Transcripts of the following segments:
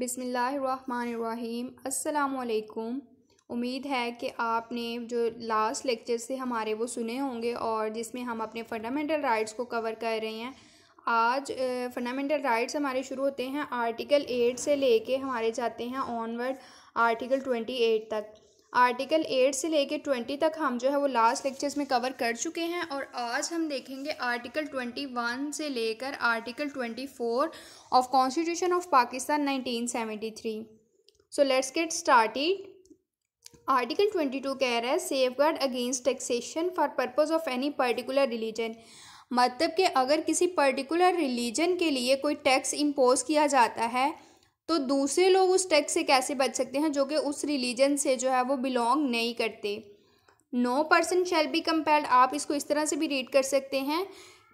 बिसमीम् अल्लाम उम्मीद है कि आपने जो लास्ट लेक्चर से हमारे वो सुने होंगे और जिसमें हम अपने फंडामेंटल राइट्स को कवर कर रहे हैं आज फंडामेंटल राइट्स हमारे शुरू होते हैं आर्टिकल एट से लेके हमारे जाते हैं ऑनवर्ड आर्टिकल ट्वेंटी एट तक आर्टिकल एट से लेके ट्वेंटी तक हम जो है वो लास्ट लेक्चर्स में कवर कर चुके हैं और आज हम देखेंगे आर्टिकल ट्वेंटी वन से लेकर article twenty four of constitution of Pakistan nineteen seventy three so let's get started article twenty two कह रहा है safeguard against taxation for purpose of any particular religion मतलब कि अगर किसी पर्टिकुलर रिलीजन के लिए कोई टैक्स इम्पोज किया जाता है तो दूसरे लोग उस टैक्स से कैसे बच सकते हैं जो कि उस रिलीजन से जो है वो बिलोंग नहीं करते no person shall be compelled आप इसको इस तरह से भी रीड कर सकते हैं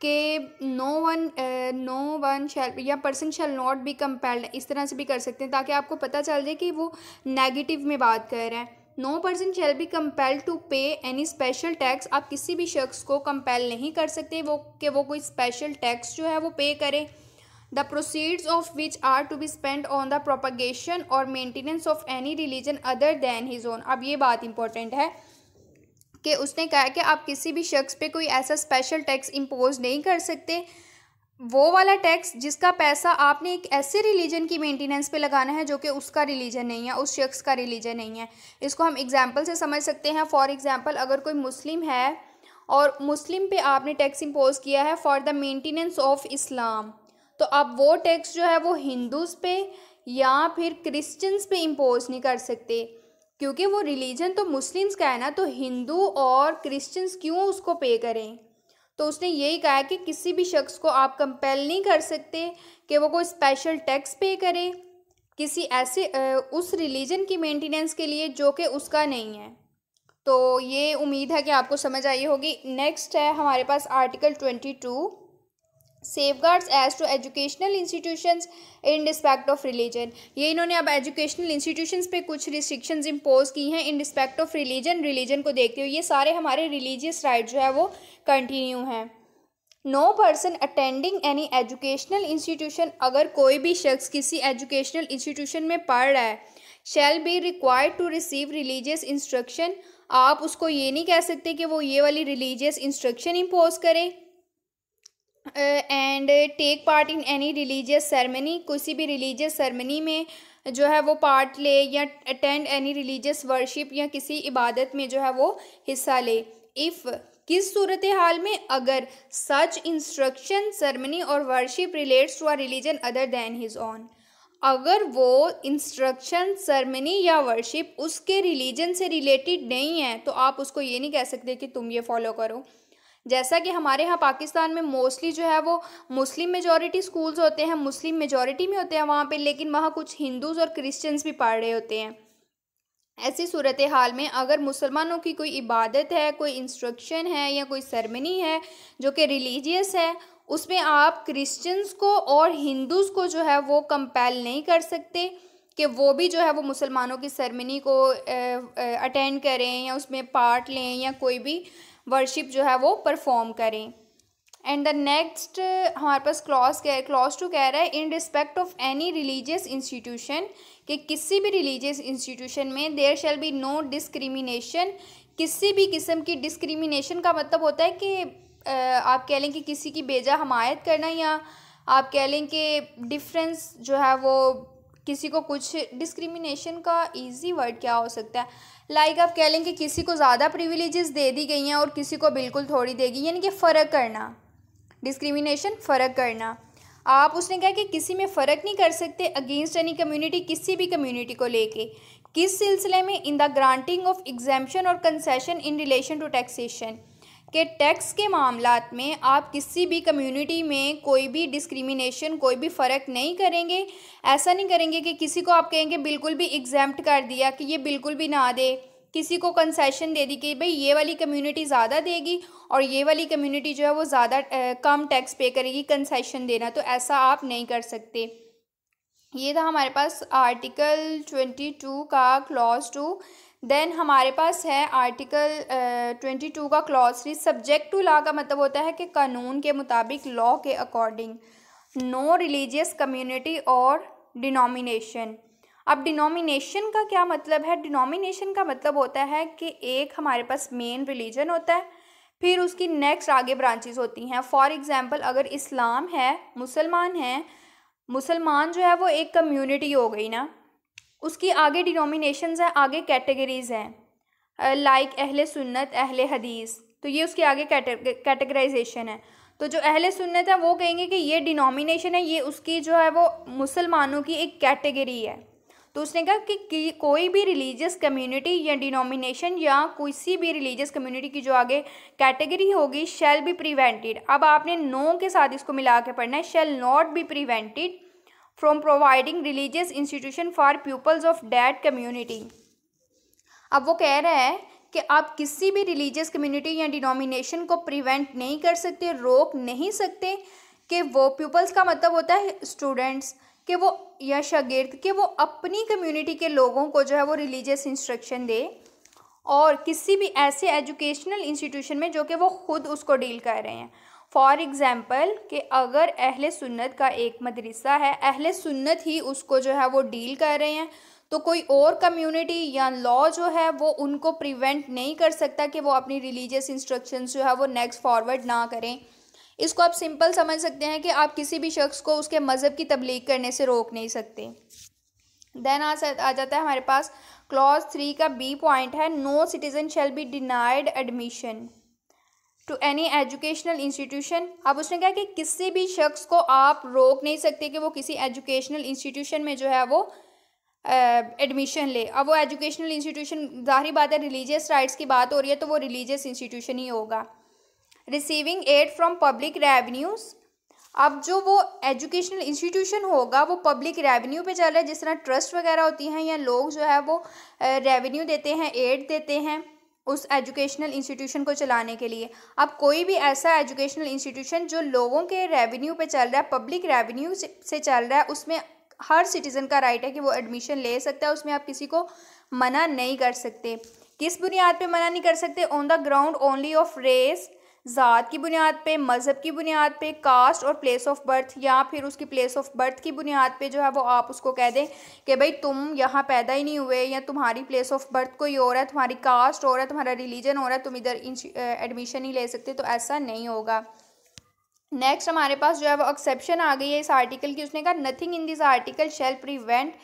कि no one no one shall या person shall not be compelled इस तरह से भी कर सकते हैं ताकि आपको पता चल जाए कि वो नेगेटिव में बात कर रहे हैं no person shall be compelled to pay any special tax आप किसी भी शख्स को कंपेल नहीं कर सकते वो कि वो कोई स्पेशल टैक्स जो है वो पे करे the proceeds of which are to be spend on the propagation और maintenance of any religion other than his own अब ये बात इंपॉर्टेंट है कि उसने कहा कि आप किसी भी शख्स पे कोई ऐसा स्पेशल टैक्स इम्पोज नहीं कर सकते वो वाला टैक्स जिसका पैसा आपने एक ऐसे रिलीजन की मेंटेनेंस पे लगाना है जो कि उसका रिलीजन नहीं है उस शख्स का रिलीजन नहीं है इसको हम एग्जांपल से समझ सकते हैं फॉर एग्जांपल अगर कोई मुस्लिम है और मुस्लिम पे आपने टैक्स इम्पोज किया है for the maintenance of Islam तो आप वो टैक्स जो है वो हिंदूज़ पे या फिर क्रिश्चियंस पे इम्पोज नहीं कर सकते क्योंकि वो रिलीजन तो मुस्लिम्स का है ना तो हिंदू और क्रिश्चियंस क्यों उसको पे करें तो उसने यही कहा कि किसी भी शख्स को आप कंपेल नहीं कर सकते कि वो कोई स्पेशल टैक्स पे करे किसी ऐसे उस रिलीजन की मेंटेनेंस के लिए जो कि उसका नहीं है तो ये उम्मीद है कि आपको समझ आई होगी नेक्स्ट है हमारे पास article twenty two safeguards as to educational institutions in respect of religion ये इन्होंने अब एजुकेशनल इंस्टीट्यूशंस पे कुछ रिस्ट्रिक्शंस इम्पोज की हैं in respect of religion religion को देखते हुए ये सारे हमारे रिलीजियस राइट जो है वो कंटिन्यू हैं no person attending any educational institution अगर कोई भी शख्स किसी एजुकेशनल इंस्टीट्यूशन में पढ़ रहा है shall be required to receive religious instruction आप उसको ये नहीं कह सकते कि वो ये वाली रिलीजियस इंस्ट्रक्शन इम्पोज करें and take part in any religious ceremony किसी भी रिलीजियस सेरेमनी में जो है वो पार्ट ले या अटेंड एनी रिलीजियस वर्शिप या किसी इबादत में जो है वो हिस्सा ले इफ़ किस सूरत हाल में अगर सच इंस्ट्रक्शन सरमनी और worship relates to are religion other than his own अगर वो इंस्ट्रक्शन सरमनी या वर्शिप उसके रिलीजन से रिलेटेड नहीं है तो आप उसको ये नहीं कह सकते कि तुम ये फॉलो करो जैसा कि हमारे यहाँ पाकिस्तान में मोस्टली जो है वो मुस्लिम मेजॉरिटी स्कूल्स होते हैं मुस्लिम मेजॉरिटी में होते हैं वहाँ पर लेकिन वहाँ कुछ हिंदूज़ और क्रिश्चियंस भी पढ़ रहे होते हैं ऐसी सूरत हाल में अगर मुसलमानों की कोई इबादत है कोई इंस्ट्रक्शन है या कोई सरमनी है जो कि रिलीजियस है उसमें आप क्रिश्चियंस को और हिंदूज़ को जो है वो कंपेल नहीं कर सकते कि वो भी जो है वो मुसलमानों की सरमनी को अटेंड करें या उसमें पार्ट लें या कोई भी वर्शिप जो है वो परफॉर्म करें एंड द नेक्स्ट हमारे पास क्लॉज क्या क्लॉज टू कह रहा है in respect of any religious institution कि किसी भी रिलीजियस इंस्टीट्यूशन में there shall be no discrimination किसी भी किस्म की डिस्क्रिमिनेशन का मतलब होता है कि आप कह लें कि किसी की बेजा हमायत करना या आप कह लें कि डिफरेंस जो है वो किसी को कुछ डिस्क्रिमिनेशन का इजी वर्ड क्या हो सकता है लाइक आप कह लें कि किसी को ज़्यादा प्रिविलेजेस दे दी गई हैं और किसी को बिल्कुल थोड़ी देगी यानी कि फ़र्क करना डिस्क्रिमिनेशन फ़र्क करना आप उसने कहा कि किसी में फ़र्क नहीं कर सकते अगेंस्ट एनी कम्युनिटी किसी भी कम्युनिटी को लेके किस सिलसिले में in the granting of exemption और concession in relation to taxation कि टैक्स के मामला में आप किसी भी कम्युनिटी में कोई भी डिस्क्रिमिनेशन कोई भी फ़र्क नहीं करेंगे ऐसा नहीं करेंगे कि किसी को आप कहेंगे बिल्कुल भी एग्जैम्प्ट कर दिया कि ये बिल्कुल भी ना दे किसी को कंसेशन दे दी कि भाई ये वाली कम्युनिटी ज़्यादा देगी और ये वाली कम्युनिटी जो है वो ज़्यादा कम टैक्स पे करेगी कंसेशन देना तो ऐसा आप नहीं कर सकते ये था हमारे पास आर्टिकल ट्वेंटी टू का क्लॉज टू देन हमारे पास है आर्टिकल ट्वेंटी टू का थ्री सब्जेक्ट टू लॉ का मतलब होता है कि कानून के मुताबिक लॉ के अकॉर्डिंग नो रिलीजियस कम्युनिटी और डिनोमिनेशन अब डिनोमिनेशन का क्या मतलब है डिनोमिनेशन का मतलब होता है कि एक हमारे पास मेन रिलीजन होता है फिर उसकी नेक्स्ट आगे ब्रांचेस होती हैं फॉर एग्ज़ाम्पल अगर इस्लाम है मुसलमान हैं मुसलमान जो है वो एक कम्युनिटी हो गई ना उसकी आगे डिनोमिनेशन हैं आगे कैटेगरीज़ हैं लाइक अहले सुन्नत अहले हदीस तो ये उसके आगे कैटेगराइजेशन है तो जो अहले सुन्नत है वो कहेंगे कि ये डिनोमिनेशन है ये उसकी जो है वो मुसलमानों की एक कैटेगरी है तो उसने कहा कि, कि कोई भी रिलीजियस कम्युनिटी या डिनोमिनेशन या किसी भी रिलीजियस कम्युनिटी की जो आगे कैटेगरी होगी शेल बी प्रिवेंटेड अब आपने नो के साथ इसको मिला के पढ़ना है shall not be prevented from providing religious institution for peoples of that community अब वो कह रहा है कि आप किसी भी रिलीजियस कम्युनिटी या डिनोमिनेशन को प्रिवेंट नहीं कर सकते रोक नहीं सकते कि वो पीपल्स का मतलब होता है स्टूडेंट्स कि वो या शागिर्द कि वो अपनी कम्युनिटी के लोगों को जो है वो रिलीजियस इंस्ट्रक्शन दे और किसी भी ऐसे एजुकेशनल इंस्टीट्यूशन में जो कि वो खुद उसको डील कर रहे हैं फॉर एग्ज़ाम्पल कि अगर अहल सुन्नत का एक मदरसा है अहल सुन्नत ही उसको जो है वो डील कर रहे हैं तो कोई और कम्युनिटी या लॉ जो है वो उनको प्रिवेंट नहीं कर सकता कि वो अपनी रिलीजियस इंस्ट्रक्शंस जो है वो नेक्स्ट फॉरवर्ड ना करें इसको आप सिंपल समझ सकते हैं कि आप किसी भी शख्स को उसके मज़हब की तबलीग करने से रोक नहीं सकते देन आ, आ जाता है हमारे पास क्लॉज थ्री का बी पॉइंट है no citizen shall be denied admission to any educational institution अब उसने कहा कि किसी भी शख्स को आप रोक नहीं सकते कि वो किसी एजुकेशनल इंस्टीट्यूशन में जो है वो एडमिशन ले अब वो एजुकेशनल इंस्टीट्यूशन जाहिर बात है रिलीजियस राइट्स की बात हो रही है तो वो रिलीजियस इंस्टीट्यूशन ही होगा receiving aid from public revenues अब जो वो एजुकेशनल इंस्टीट्यूशन होगा वो पब्लिक रेवेन्यू पे चल रहा है जिस तरह ट्रस्ट वगैरह होती हैं या लोग जो है वो रेवेन्यू देते हैं एड देते हैं उस एजुकेशनल इंस्टीट्यूशन को चलाने के लिए अब कोई भी ऐसा एजुकेशनल इंस्टीट्यूशन जो लोगों के रेवेन्यू पे चल रहा है पब्लिक रेवेन्यू से चल रहा है उसमें हर सिटीज़न का राइट है कि वो एडमिशन ले सकता है उसमें आप किसी को मना नहीं कर सकते किस बुनियाद पे मना नहीं कर सकते on the ground only of race ज़ात की बुनियाद पे मज़हब की बुनियाद पे कास्ट और प्लेस ऑफ बर्थ या फिर उसकी प्लेस ऑफ बर्थ की बुनियाद पे जो है वो आप उसको कह दें कि भाई तुम यहाँ पैदा ही नहीं हुए या तुम्हारी प्लेस ऑफ बर्थ कोई और है तुम्हारी कास्ट और है तुम्हारा रिलीजन और है तुम इधर एडमिशन नहीं ले सकते तो ऐसा नहीं होगा नेक्स्ट हमारे पास जो है वो एक्सेप्शन आ गई है इस आर्टिकल की उसने कहा nothing in this article shall prevent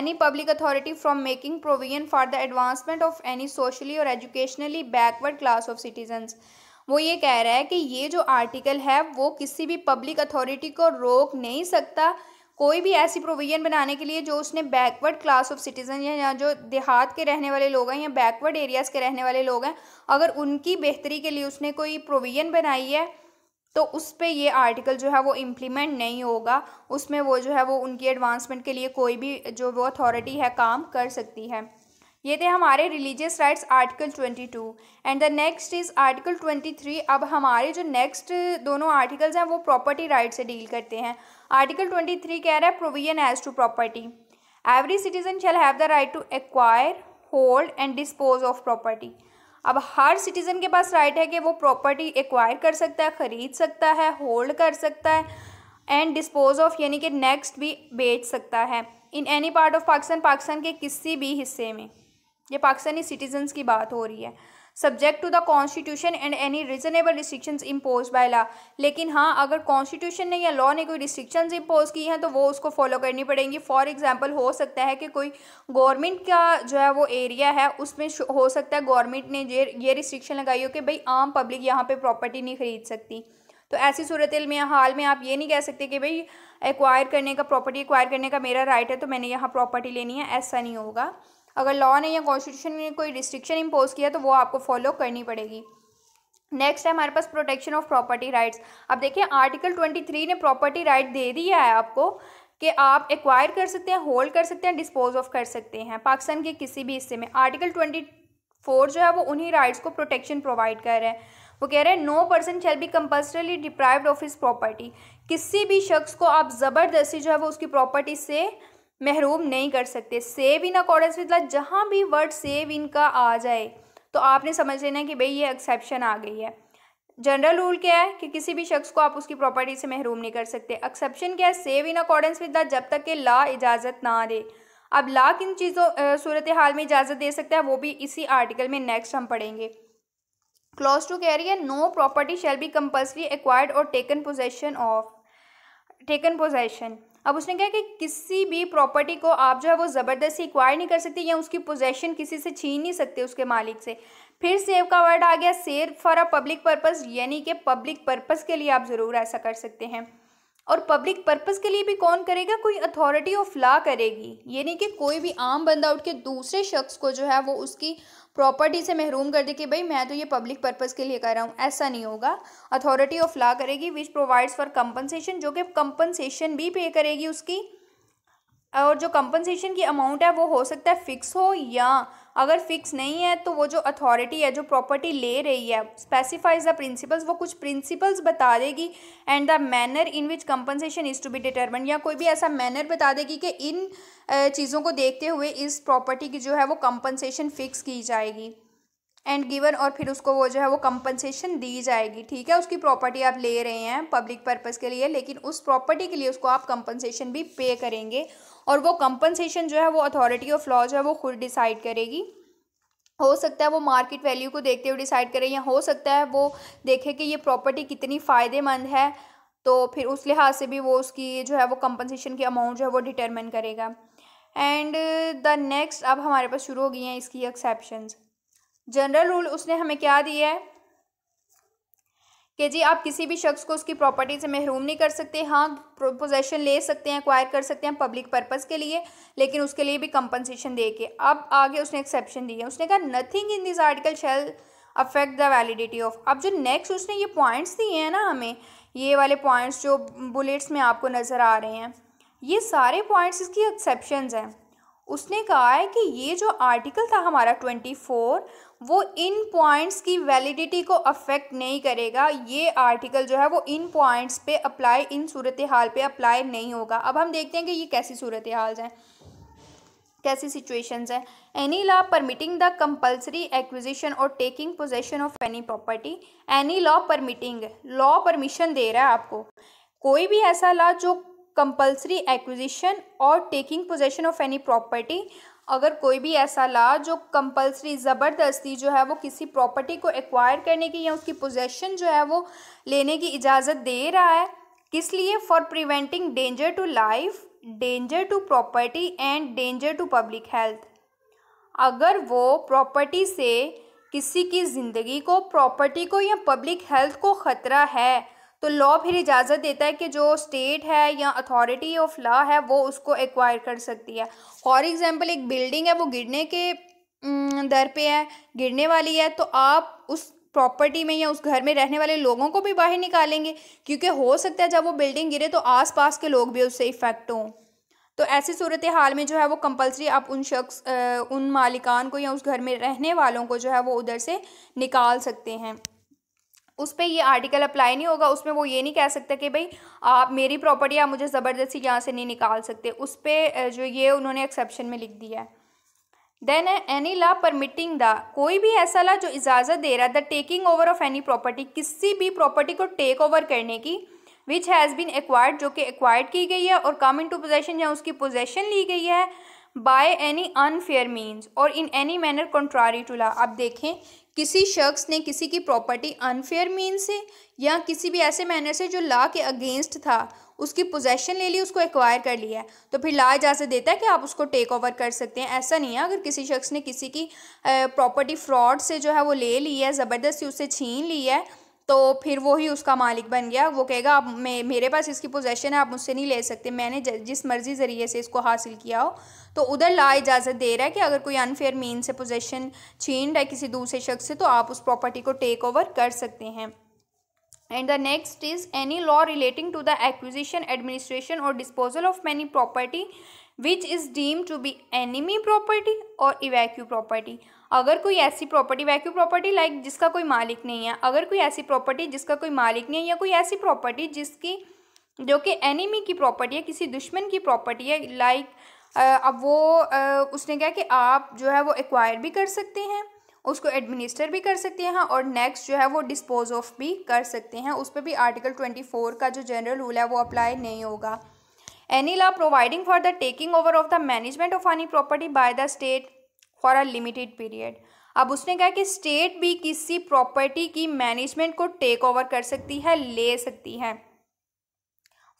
any public authority from making provision for the advancement of any socially or educationally backward class of citizens वो ये कह रहा है कि ये जो आर्टिकल है वो किसी भी पब्लिक अथॉरिटी को रोक नहीं सकता कोई भी ऐसी प्रोविज़न बनाने के लिए जो उसने बैकवर्ड क्लास ऑफ सिटीज़न या जो देहात के रहने वाले लोग हैं या बैकवर्ड एरियाज़ के रहने वाले लोग हैं अगर उनकी बेहतरी के लिए उसने कोई प्रोविज़न बनाई है तो उस पर ये आर्टिकल जो है वो इम्प्लीमेंट नहीं होगा उसमें वो जो है वो उनकी एडवांसमेंट के लिए कोई भी जो वो अथॉरिटी है काम कर सकती है ये थे हमारे religious rights article twenty two and the next is article twenty three अब हमारे जो नेक्स्ट दोनों आर्टिकल्स हैं वो प्रॉपर्टी राइट से डील करते हैं आर्टिकल ट्वेंटी थ्री कह रहा है provision as to property every citizen shall have the right to acquire hold and dispose of property अब हर सिटीज़न के पास राइट है कि वो प्रॉपर्टी एक्वायर कर सकता है ख़रीद सकता है होल्ड कर सकता है एंड डिस्पोज ऑफ यानी कि नेक्स्ट भी बेच सकता है in any part of Pakistan Pakistan के किसी भी हिस्से में ये पाकिस्तानी सिटीजन्स की बात हो रही है subject to the constitution and any reasonable restrictions impose by law लेकिन हाँ अगर कॉन्स्टिट्यूशन ने या लॉ ने कोई रिस्ट्रिक्शंस इम्पोज की हैं तो वो उसको फॉलो करनी पड़ेंगी फॉर एग्जांपल हो सकता है कि कोई गवर्नमेंट का जो है वो एरिया है उसमें हो सकता है गवर्नमेंट ने ये ये रिस्ट्रिक्शन लगाई हो कि भाई आम पब्लिक यहाँ पर प्रॉपर्टी नहीं खरीद सकती तो ऐसी सूरत में हाल में आप ये नहीं कह सकते कि भाई एक्वायर करने का प्रॉपर्टी एक्वायर करने का मेरा राइट है तो मैंने यहाँ प्रॉपर्टी लेनी है ऐसा नहीं होगा अगर लॉ ने या कॉन्स्टिट्यूशन ने कोई रिस्ट्रिक्शन इम्पोज किया तो वो आपको फॉलो करनी पड़ेगी नेक्स्ट है हमारे पास प्रोटेक्शन ऑफ प्रॉपर्टी राइट्स अब देखिए आर्टिकल ट्वेंटी थ्री ने प्रॉपर्टी राइट दे दिया है आपको कि आप एक्वायर कर सकते हैं होल्ड कर सकते हैं डिस्पोज ऑफ कर सकते हैं पाकिस्तान के किसी भी हिस्से में आर्टिकल ट्वेंटी फोर जो है वो उन्हीं राइट्स को प्रोटेक्शन प्रोवाइड कर रहे हैं वो कह रहे हैं no person shall be compulsorily deprived of his property किसी भी शख्स को आप ज़बरदस्ती जो है वो उसकी प्रॉपर्टी से महरूम नहीं कर सकते save in accordance with law जहाँ भी वर्ड सेव इन का आ जाए तो आपने समझ लेना कि भाई ये एक्सेप्शन आ गई है जनरल रूल क्या है कि किसी भी शख्स को आप उसकी प्रॉपर्टी से महरूम नहीं कर सकते एक्सेप्शन क्या है save in accordance with law जब तक के ला इजाज़त ना दे अब ला किन चीज़ों सूरत हाल में इजाज़त दे सकता है वो भी इसी आर्टिकल में नेक्स्ट हम पढ़ेंगे क्लॉज टू कह रही है no property shall be compulsory acquired or taken possession of taken possession अब उसने कहा कि किसी भी प्रॉपर्टी को आप जो है वो ज़बरदस्ती एक्वायर नहीं कर सकते या उसकी पोजेशन किसी से छीन नहीं सकते उसके मालिक से फिर सेव का वर्ड आ गया save for a public purpose यानी कि पब्लिक पर्पज़ के लिए आप ज़रूर ऐसा कर सकते हैं और पब्लिक पर्पस के लिए भी कौन करेगा कोई अथॉरिटी ऑफ लॉ करेगी ये नहीं कि कोई भी आम बंदा उठ के दूसरे शख्स को जो है वो उसकी प्रॉपर्टी से महरूम कर दे कि भाई मैं तो ये पब्लिक पर्पस के लिए कर रहा हूँ ऐसा नहीं होगा अथॉरिटी ऑफ लॉ करेगी विच प्रोवाइड्स फॉर कंपनसेशन जो कि कंपनसेशन भी पे करेगी उसकी और जो कंपनसेशन की अमाउंट है वो हो सकता है फिक्स हो या अगर फिक्स नहीं है तो वो जो अथॉरिटी है जो प्रॉपर्टी ले रही है स्पेसिफाइज द प्रिंसिपल्स वो कुछ प्रिंसिपल्स बता देगी and the manner in which compensation is to be determine या कोई भी ऐसा मैनर बता देगी कि इन चीज़ों को देखते हुए इस प्रॉपर्टी की जो है वो कंपनसेशन फिक्स की जाएगी एंड गिवन और फिर उसको वो जो है वो कंपनसेशन दी जाएगी ठीक है उसकी प्रॉपर्टी आप ले रहे हैं पब्लिक पर्पज़ के लिए लेकिन उस प्रॉपर्टी के लिए उसको आप कंपनसेशन भी पे करेंगे और वो कंपनसेशन जो है वो अथॉरिटी ऑफ लॉ जो है वो खुद डिसाइड करेगी हो सकता है वो मार्केट वैल्यू को देखते हुए डिसाइड करें या हो सकता है वो देखे कि ये प्रॉपर्टी कितनी फ़ायदेमंद है तो फिर उस लिहाज से भी वो उसकी जो है वो कंपनसेशन की अमाउंट जो है वो डिटरमिन करेगा एंड द नेक्स्ट अब हमारे पास शुरू हो गई हैं इसकी एक्सेप्शंस जनरल रूल उसने हमें क्या दिया है कि जी आप किसी भी शख्स को उसकी प्रॉपर्टी से महरूम नहीं कर सकते हाँ पोजेशन ले सकते हैं एक्वायर कर सकते हैं पब्लिक पर्पज़ के लिए लेकिन उसके लिए भी कंपनसेशन दे के अब आगे उसने एक्सेप्शन दी है उसने कहा nothing in this article shall affect the validity of अब जो नेक्स्ट उसने ये पॉइंट्स दिए हैं ना हमें ये वाले पॉइंट्स जो बुलेट्स में आपको नज़र आ रहे हैं ये सारे पॉइंट्स इसकी एक्सेप्शन हैं उसने कहा है कि ये जो आर्टिकल था हमारा ट्वेंटी फोर वो इन पॉइंट्स की वैलिडिटी को अफेक्ट नहीं करेगा ये आर्टिकल जो है वो इन पॉइंट्स पे अप्लाई इन सूरत हाल पे अप्लाई नहीं होगा अब हम देखते हैं कि ये कैसी सूरत हाल है कैसी सिचुएशंस हैं any law permitting the compulsory acquisition or taking possession of any property any law permitting law permission दे रहा है आपको कोई भी ऐसा लॉ जो compulsory acquisition or taking possession of any property अगर कोई भी ऐसा ला जो कंपलसरी ज़बरदस्ती जो है वो किसी प्रॉपर्टी को एक्वायर करने की या उसकी पोजेसन जो है वो लेने की इजाज़त दे रहा है किस लिए for preventing danger to life danger to property and danger to public health अगर वो प्रॉपर्टी से किसी की ज़िंदगी को प्रॉपर्टी को या पब्लिक हेल्थ को ख़तरा है तो लॉ फिर इजाज़त देता है कि जो स्टेट है या अथॉरिटी ऑफ लॉ है वो उसको एक्वायर कर सकती है फॉर एग्ज़ाम्पल एक बिल्डिंग है वो गिरने के दर पे है गिरने वाली है तो आप उस प्रॉपर्टी में या उस घर में रहने वाले लोगों को भी बाहर निकालेंगे क्योंकि हो सकता है जब वो बिल्डिंग गिरे तो आस के लोग भी उससे इफ़ेक्ट हों तो ऐसी सूरत हाल में जो है वो कंपलसरी आप उन शख्स उन मालिकान को या उस घर में रहने वालों को जो है वो उधर से निकाल सकते हैं उस पर ये आर्टिकल अप्लाई नहीं होगा उसमें वो ये नहीं कह सकता कि भाई आप मेरी प्रॉपर्टी आप मुझे ज़बरदस्ती यहाँ से नहीं निकाल सकते उस पर जो ये उन्होंने एक्सेप्शन में लिख दिया है then any law permitting the कोई भी ऐसा ला जो इजाज़त दे रहा है the taking over of any property किसी भी प्रॉपर्टी को टेक ओवर करने की विच हैज़ बीन एक्वायर्ड जो कि एक्वायर्ड की गई है और कम इन टू पोजेशन या उसकी पोजेशन ली गई है by any unfair means or in any manner contrary to law आप देखें किसी शख्स ने किसी की प्रॉपर्टी अनफेयर मीन से या किसी भी ऐसे मैनर से जो लॉ के अगेंस्ट था उसकी पोजेशन ले ली उसको एक्वायर कर लिया है तो फिर ला इजाज़त देता है कि आप उसको टेक ओवर कर सकते हैं ऐसा नहीं है अगर किसी शख्स ने किसी की प्रॉपर्टी फ्रॉड से जो है वो ले ली है ज़बरदस्ती उससे छीन ली है तो फिर वो ही उसका मालिक बन गया वो कहेगा आप मे मेरे पास इसकी पोजेशन है आप मुझसे नहीं ले सकते मैंने जिस मर्जी ज़रिए से इसको हासिल किया हो तो उधर ला इजाज़त दे रहा है कि अगर कोई अनफेयर मीन से पोजेशन छीन रहा है किसी दूसरे शख्स से तो आप उस प्रॉपर्टी को टेक ओवर कर सकते हैं and the next is any law relating to the acquisition administration or disposal of many property which is deemed to be enemy property or evacuee property अगर कोई ऐसी प्रॉपर्टी वैक्यू प्रॉपर्टी लाइक जिसका कोई मालिक नहीं है अगर कोई ऐसी प्रॉपर्टी जिसका कोई मालिक नहीं है या कोई ऐसी प्रॉपर्टी जिसकी जो कि एनिमी की प्रॉपर्टी है किसी दुश्मन की प्रॉपर्टी है लाइक अब वो आ, उसने क्या कि आप जो है वो एक्वायर भी कर सकते हैं उसको एडमिनिस्टर भी कर सकते हैं और नेक्स्ट जो है वो डिस्पोज ऑफ भी कर सकते हैं उस पर भी आर्टिकल ट्वेंटी फोर का जो जनरल रूल है वो अप्लाई नहीं होगा any law providing for the taking over of the management of any property by the state for a limited period अब उसने कहा कि स्टेट भी किसी प्रॉपर्टी की मैनेजमेंट को टेक ओवर कर सकती है ले सकती है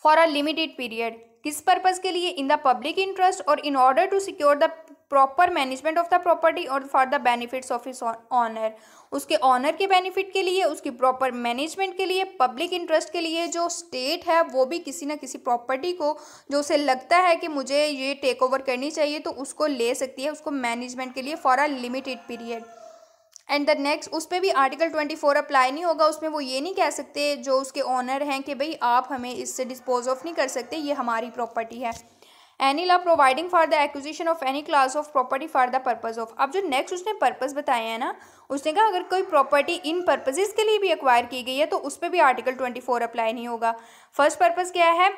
फॉर अ लिमिटेड पीरियड किस पर्पज़ के लिए in the public interest or in order to secure the proper management of the property or for the benefits of its owner उसके ऑनर के बेनिफिट के लिए उसकी प्रॉपर मैनेजमेंट के लिए पब्लिक इंटरेस्ट के लिए जो स्टेट है वो भी किसी ना किसी प्रॉपर्टी को जो उसे लगता है कि मुझे ये टेक ओवर करनी चाहिए तो उसको ले सकती है उसको मैनेजमेंट के लिए for a limited period and the next उस पर भी आर्टिकल ट्वेंटी फोर अप्लाई नहीं होगा उसमें वो ये नहीं कह सकते जो उसके ऑनर हैं कि भाई आप हमें इससे डिस्पोज ऑफ नहीं कर सकते ये हमारी प्रॉपर्टी है any law providing for the acquisition of any class of property for the purpose of अब जो नेक्स्ट उसने पर्पज बताया है ना उसने कहा अगर कोई प्रॉपर्टी इन पर्पजेज के लिए भी अक्वायर की गई है तो उस पर भी आर्टिकल ट्वेंटी फोर अप्लाई नहीं होगा फर्स्ट पर्पज़ क्या है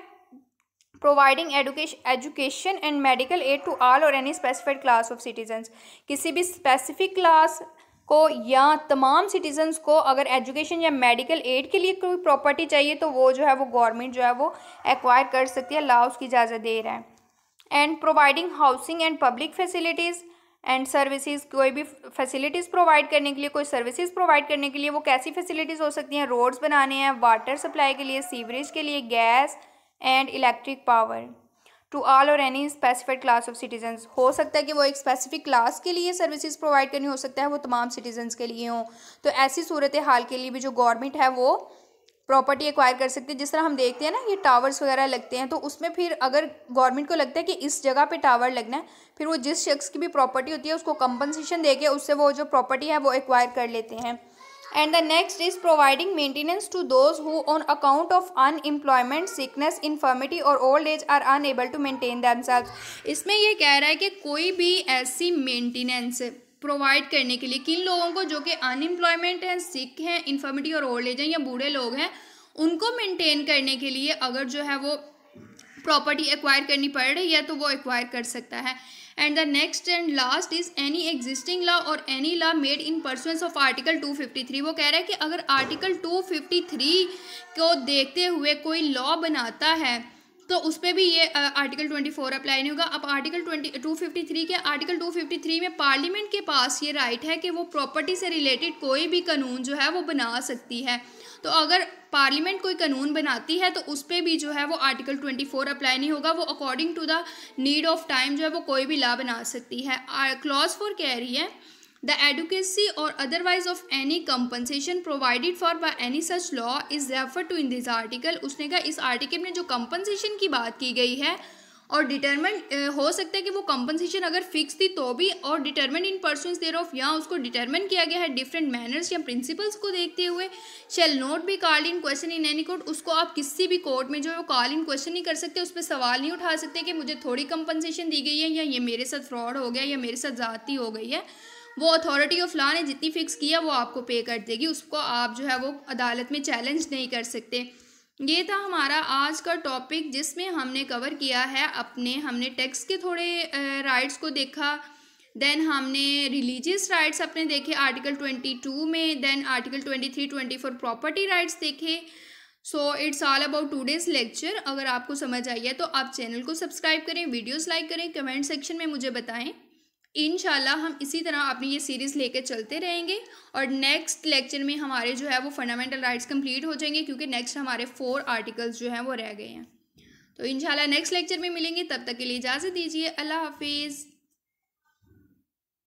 providing education education and medical aid to all or any specified class of citizen किसी भी स्पेसिफिक क्लास को या तमाम सिटीजन्स को अगर एजुकेशन या मेडिकल एड के लिए कोई प्रॉपर्टी चाहिए तो वो जो है वो गवर्नमेंट जो है वो एक्वायर कर सकती है ला उसकी इजाज़त दे रहा है and providing housing and public facilities and services कोई भी फैसिलिटीज़ प्रोवाइड करने के लिए कोई सर्विसेज प्रोवाइड करने के लिए वो कैसी फैसिलिटीज़ हो सकती हैं रोड्स बनाने हैं वाटर सप्लाई के लिए सीवरेज के लिए gas and electric power to all or any specific class of citizen हो सकता है कि वो एक स्पेसिफिक क्लास के लिए सर्विसेज प्रोवाइड करनी हो सकता है वो तमाम सिटीजन्स के लिए हों तो ऐसी सूरत हाल के लिए भी जो गवर्नमेंट है वो प्रॉपर्टी एक्वायर कर सकते हैं जिस तरह हम देखते हैं ना ये टावर्स वगैरह लगते हैं तो उसमें फिर अगर गवर्नमेंट को लगता है कि इस जगह पे टावर लगना है फिर वो जिस शख्स की भी प्रॉपर्टी होती है उसको कंपनसेशन देके उससे वो जो प्रॉपर्टी है वो एक्वायर कर लेते हैं and the next is providing maintenance to those who on account of unemployment sickness infirmity or old age are unable to maintain them इसमें यह कह रहा है कि कोई भी ऐसी मेंटेनेंस प्रोवाइड करने के लिए किन लोगों को जो कि अनएम्प्लॉयमेंट हैं सिख हैं इन्फर्मिटी और ओल्ड एज हैं या बूढ़े लोग हैं उनको मेंटेन करने के लिए अगर जो है वो प्रॉपर्टी एक्वायर करनी पड़ रही है तो वो एक्वायर कर सकता है and the next and last is any existing law or any law made in pursuance of article 253 वो कह रहा है कि अगर आर्टिकल 253 को देखते हुए कोई लॉ बनाता है तो उस पर भी ये आर्टिकल ट्वेंटी फोर अप्लाई नहीं होगा अब article twenty two fifty three के आर्टिकल टू फिफ्टी थ्री में पार्लियामेंट के पास ये राइट है कि वो प्रॉपर्टी से रिलेटेड कोई भी कानून जो है वो बना सकती है तो अगर पार्लियामेंट कोई कानून बनाती है तो उस पर भी जो है वो आर्टिकल ट्वेंटी फोर अप्लाई नहीं होगा वो according to the need of time जो है वो कोई भी ला बना सकती है क्लॉज फोर कह रही है the adequacy or otherwise of any compensation provided for by any such law is refer to in this article उसने कहा इस आर्टिकल में जो कंपनसेशन की बात की गई है और डिटर्मन हो सकता है कि वो कंपनसेशन अगर फिक्स थी तो भी और determine in person thereof या उसको डिटर्मन किया गया है डिफरेंट मैनर्स या प्रिंसिपल्स को देखते हुए shall not be call in question in any court उसको आप किसी भी कोर्ट में जो है वो कॉल इन क्वेश्चन नहीं कर सकते उस पर सवाल नहीं उठा सकते कि मुझे थोड़ी कंपनसेशन दी गई है या ये मेरे साथ फ्रॉड हो गया या मेरे साथ जाती हो गई है वो अथॉरिटी ऑफ लॉ ने जितनी फ़िक्स किया वो आपको पे कर देगी उसको आप जो है वो अदालत में चैलेंज नहीं कर सकते ये था हमारा आज का टॉपिक जिसमें हमने कवर किया है अपने हमने टैक्स के थोड़े राइट्स को देखा देन हमने रिलीजियस राइट्स अपने देखे आर्टिकल ट्वेंटी टू में then article twenty three twenty four property rights देखे so it's all about two days lecture अगर आपको समझ आई है तो आप चैनल को सब्सक्राइब करें वीडियोस लाइक करें कमेंट सेक्शन में मुझे बताएं इन हम इसी तरह अपनी ये सीरीज़ लेके चलते रहेंगे और नेक्स्ट लेक्चर में हमारे जो है वो फंडामेंटल राइट्स कंप्लीट हो जाएंगे क्योंकि नेक्स्ट हमारे फोर आर्टिकल्स जो हैं वो रह गए हैं तो इन नेक्स्ट लेक्चर में मिलेंगे तब तक के लिए इजाज़त दीजिए अल्लाह हाफिज़